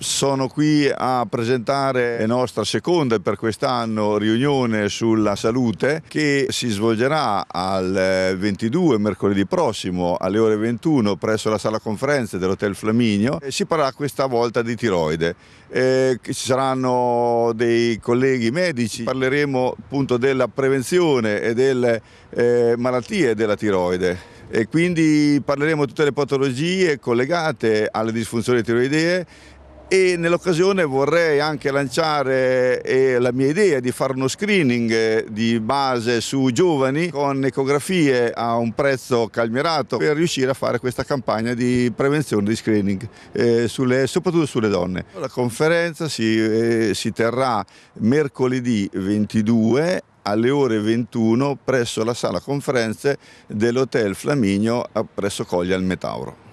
Sono qui a presentare la nostra seconda per quest'anno riunione sulla salute che si svolgerà al 22 eh, mercoledì prossimo alle ore 21 presso la sala conferenze dell'Hotel Flaminio. Si parlerà questa volta di tiroide. Eh, ci saranno dei colleghi medici, parleremo appunto della prevenzione e delle eh, malattie della tiroide e quindi parleremo di tutte le patologie collegate alle disfunzioni tiroidee e nell'occasione vorrei anche lanciare eh, la mia idea di fare uno screening eh, di base su giovani con ecografie a un prezzo calmierato per riuscire a fare questa campagna di prevenzione di screening eh, sulle, soprattutto sulle donne. La conferenza si, si terrà mercoledì 22 alle ore 21 presso la sala conferenze dell'Hotel Flaminio presso Coglia al Metauro.